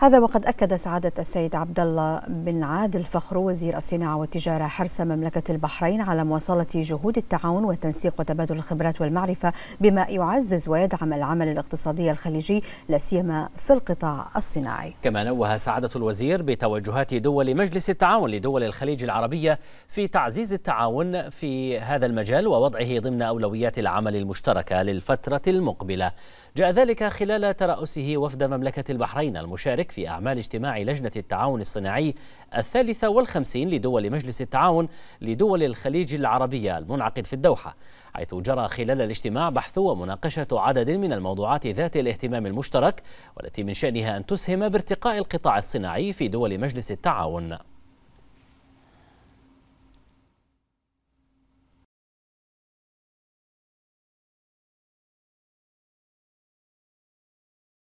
هذا وقد أكد سعادة السيد عبد الله بن عادل فخرو وزير الصناعة والتجارة حرص مملكة البحرين على مواصلة جهود التعاون والتنسيق وتبادل الخبرات والمعرفة بما يعزز ويدعم العمل الاقتصادي الخليجي لا سيما في القطاع الصناعي. كما نوه سعادة الوزير بتوجهات دول مجلس التعاون لدول الخليج العربية في تعزيز التعاون في هذا المجال ووضعه ضمن أولويات العمل المشتركة للفترة المقبلة. جاء ذلك خلال ترأسه وفد مملكة البحرين المشارك في أعمال اجتماع لجنة التعاون الصناعي الثالثة والخمسين لدول مجلس التعاون لدول الخليج العربية المنعقد في الدوحة حيث جرى خلال الاجتماع بحث ومناقشة عدد من الموضوعات ذات الاهتمام المشترك والتي من شأنها أن تسهم بارتقاء القطاع الصناعي في دول مجلس التعاون